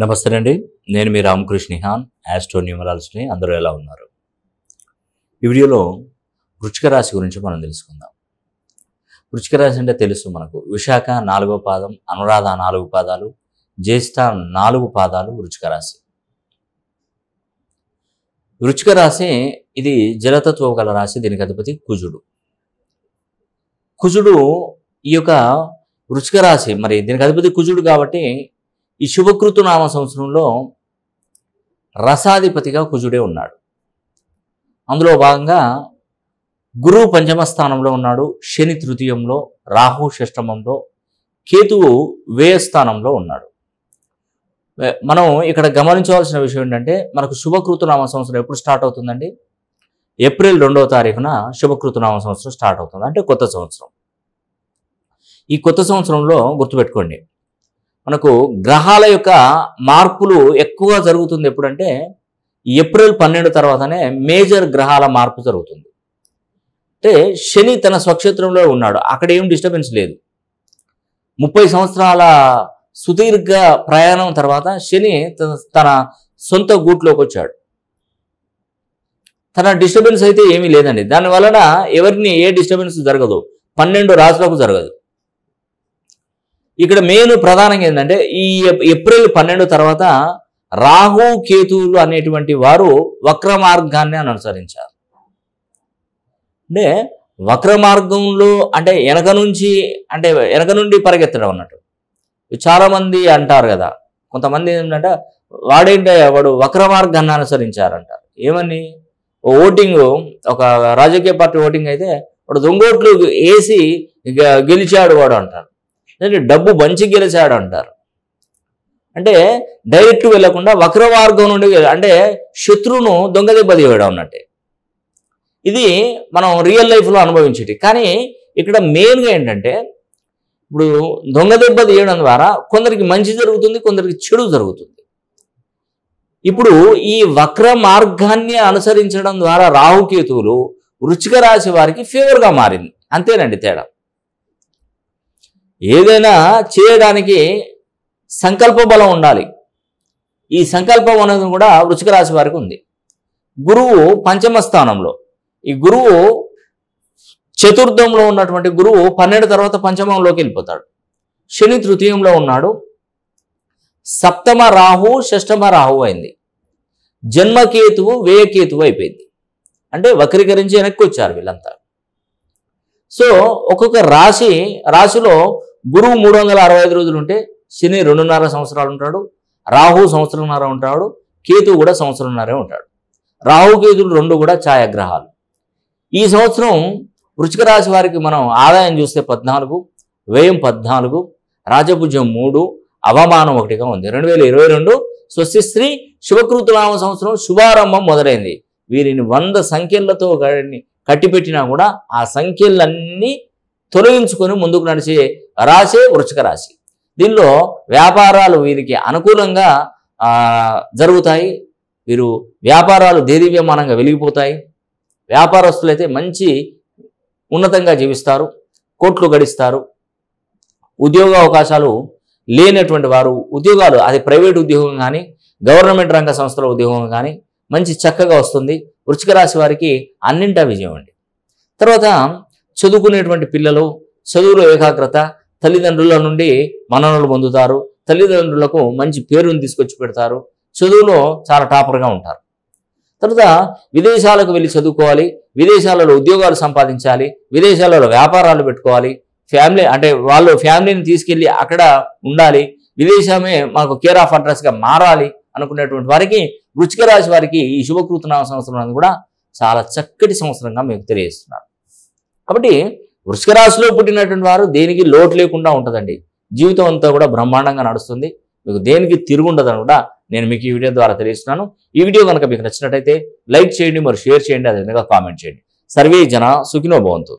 నమస్తే అండి నేను మీ రామకృష్ణ హాన్ యాస్ట్రో న్యూమరాలజీని అందరూ ఎలా ఉన్నారు ఈ వీడియోలో వృచ్చిక రాశి గురించి మనం తెలుసుకుందాం వృచ్చిక రాశి అంటే తెలుసు మనకు విశాఖ నాలుగో పాదం అనురాధ నాలుగు పాదాలు జ్యేష్ఠ నాలుగు పాదాలు వృచ్చిక రాశి వృచ్చిక రాశి ఇది జలతత్వం గల రాశి దీనికి అధిపతి కుజుడు కుజుడు ఈ యొక్క వృచ్చిక రాశి మరి దీనికి అధిపతి కుజుడు కాబట్టి ఈ శుభకృతునామ సంవత్సరంలో రసాధిపతిగా కుజుడే ఉన్నాడు అందులో భాగంగా గురువు పంచమ స్థానంలో ఉన్నాడు శని తృతీయంలో రాహు షష్టమంలో కేతువు స్థానంలో ఉన్నాడు మనం ఇక్కడ గమనించవలసిన విషయం ఏంటంటే మనకు శుభకృతునామ సంవత్సరం ఎప్పుడు స్టార్ట్ అవుతుందండి ఏప్రిల్ రెండవ తారీఖున శుభకృతునామ సంవత్సరం స్టార్ట్ అవుతుంది అంటే కొత్త సంవత్సరం ఈ కొత్త సంవత్సరంలో గుర్తుపెట్టుకోండి మనకు గ్రహాల యొక్క మార్పులు ఎక్కువగా జరుగుతుంది ఎప్పుడంటే ఏప్రిల్ పన్నెండు తర్వాతనే మేజర్ గ్రహాల మార్పు జరుగుతుంది అంటే శని తన స్వక్షేత్రంలో ఉన్నాడు అక్కడ ఏం డిస్టర్బెన్స్ లేదు ముప్పై సంవత్సరాల సుదీర్ఘ ప్రయాణం తర్వాత శని తన సొంత గూట్లోకి వచ్చాడు తన డిస్టర్బెన్స్ అయితే ఏమీ లేదండి దానివలన ఎవరిని ఏ డిస్టర్బెన్స్ జరగదు పన్నెండు రాశులకు జరగదు ఇక్కడ మెయిన్ ప్రధానంగా ఏంటంటే ఈ ఏప్రిల్ పన్నెండు తర్వాత రాహు కేతువులు అనేటువంటి వారు వక్ర మార్గాన్ని అని అనుసరించారు అంటే వక్ర మార్గంలో అంటే వెనక నుంచి అంటే వెనక నుండి పరిగెత్తడం అన్నట్టు చాలామంది అంటారు కదా కొంతమంది ఏంటంటే వాడేంటే వాడు వక్ర మార్గాన్ని అనుసరించారంటారు ఏమని ఓటింగ్ ఒక రాజకీయ పార్టీ ఓటింగ్ అయితే వాడు దొంగోట్లు వేసి గెలిచాడు వాడు అంటారు అంటే డబ్బు మంచి గెలిచాడు అంటారు అంటే డైరెక్ట్ వెళ్లకుండా మార్గం నుండి అంటే శత్రువును దొంగ తీయడం అన్నట్టే ఇది మనం రియల్ లైఫ్లో అనుభవించేది కానీ ఇక్కడ మెయిన్గా ఏంటంటే ఇప్పుడు దొంగ దెబ్బ తీయడం ద్వారా కొందరికి మంచి జరుగుతుంది కొందరికి చెడు జరుగుతుంది ఇప్పుడు ఈ వక్ర మార్గాన్ని అనుసరించడం ద్వారా రాహుకేతువులు వృచ్చిక రాశి వారికి ఫేవర్గా మారింది అంతేనండి తేడా ఏదైనా చేయడానికి సంకల్ప బలం ఉండాలి ఈ సంకల్పం అనేది కూడా వృచిక రాశి వారికి ఉంది గురువు పంచమ స్థానంలో ఈ గురువు చతుర్థంలో ఉన్నటువంటి గురువు పన్నెండు తర్వాత పంచమంలోకి వెళ్ళిపోతాడు శని తృతీయంలో ఉన్నాడు సప్తమ రాహు షష్టమ రాహు అయింది జన్మకేతువు వ్యయకేతువు అయిపోయింది అంటే వక్రీకరించి వెనక్కి వచ్చారు వీళ్ళంతా సో ఒక్కొక్క రాశి రాశిలో గురువు మూడు వందల అరవై ఐదు రోజులు ఉంటే శని రెండున్నర సంవత్సరాలు ఉంటాడు రాహు సంవత్సరంన్నర ఉంటాడు కేతు కూడా సంవత్సరంన్నరే ఉంటాడు రాహు కేతులు రెండు కూడా ఛాయాగ్రహాలు ఈ సంవత్సరం వృచిక రాశి వారికి మనం ఆదాయం చూస్తే పద్నాలుగు వ్యయం పద్నాలుగు రాజభుజం మూడు అవమానం ఒకటిగా ఉంది రెండు వేల ఇరవై రెండు స్వస్తిశ్రీ శుభకృతునామ సంవత్సరం శుభారంభం మొదలైంది వీరిని వంద సంఖ్యలతో కట్టిపెట్టినా కూడా ఆ సంఖ్యలన్నీ తొలగించుకొని ముందుకు నడిచే రాశే వృచక రాశి దీనిలో వ్యాపారాలు వీరికి అనుకూలంగా జరుగుతాయి వీరు వ్యాపారాలు దేదీవ్యమానంగా వెలిగిపోతాయి వ్యాపారస్తులైతే మంచి ఉన్నతంగా జీవిస్తారు కోట్లు గడిస్తారు ఉద్యోగ అవకాశాలు లేనటువంటి వారు ఉద్యోగాలు అది ప్రైవేట్ ఉద్యోగం కానీ గవర్నమెంట్ రంగ సంస్థల ఉద్యోగం కానీ మంచి చక్కగా వస్తుంది వృచిక రాశి వారికి అన్నింటా విజయం అండి తర్వాత చదువుకునేటువంటి పిల్లలు చదువులో ఏకాగ్రత తల్లిదండ్రుల నుండి మననలు పొందుతారు తల్లిదండ్రులకు మంచి పేరును తీసుకొచ్చి పెడతారు చదువులో చాలా టాపర్గా ఉంటారు తర్వాత విదేశాలకు వెళ్ళి చదువుకోవాలి విదేశాలలో ఉద్యోగాలు సంపాదించాలి విదేశాలలో వ్యాపారాలు పెట్టుకోవాలి ఫ్యామిలీ అంటే వాళ్ళు ఫ్యామిలీని తీసుకెళ్ళి అక్కడ ఉండాలి విదేశమే మాకు కేర్ ఆఫ్ అడ్రస్గా మారాలి అనుకునేటువంటి వారికి వృచ్చిక రాశి వారికి ఈ శుభకృతనామ సంవత్సరం అనేది కూడా చాలా చక్కటి సంవత్సరంగా మీకు తెలియజేస్తున్నారు కాబట్టి వృషిక రాశిలో పుట్టినటువంటి వారు దేనికి లోటు లేకుండా ఉంటుందండి జీవితం అంతా కూడా బ్రహ్మాండంగా నడుస్తుంది మీకు దేనికి తిరుగుండదని కూడా నేను మీకు ఈ వీడియో ద్వారా తెలియజేస్తున్నాను ఈ వీడియో కనుక మీకు నచ్చినట్టయితే లైక్ చేయండి మరి షేర్ చేయండి అదేవిధంగా కామెంట్ చేయండి సర్వే జన సుఖినో భవంతు